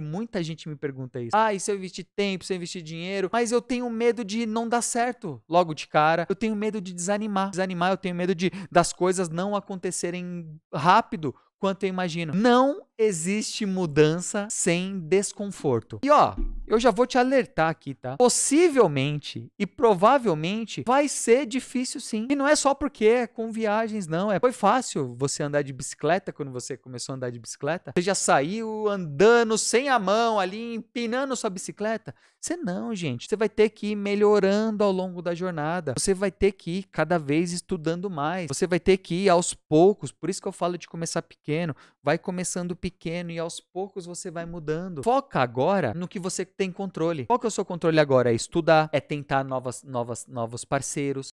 Muita gente me pergunta isso. Ah, e se eu investir tempo, se eu investir dinheiro? Mas eu tenho medo de não dar certo logo de cara. Eu tenho medo de desanimar. Desanimar, eu tenho medo de das coisas não acontecerem rápido quanto eu imagino. Não existe mudança sem desconforto. E ó, eu já vou te alertar aqui, tá? Possivelmente e provavelmente vai ser difícil sim. E não é só porque é com viagens, não. É, foi fácil você andar de bicicleta quando você começou a andar de bicicleta. Você já saiu andando sem a mão ali, empinando sua bicicleta. Você não, gente. Você vai ter que ir melhorando ao longo da jornada. Você vai ter que ir cada vez estudando mais. Você vai ter que ir aos poucos. Por isso que eu falo de começar pequeno. Vai começando pequeno e aos poucos você vai mudando. Foca agora no que você tem controle. Qual que é o seu controle agora? É estudar, é tentar novas, novas, novos parceiros,